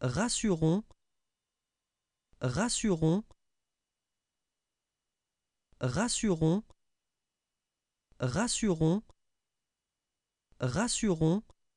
rassurons, rassurons, rassurons, rassurons, rassurons,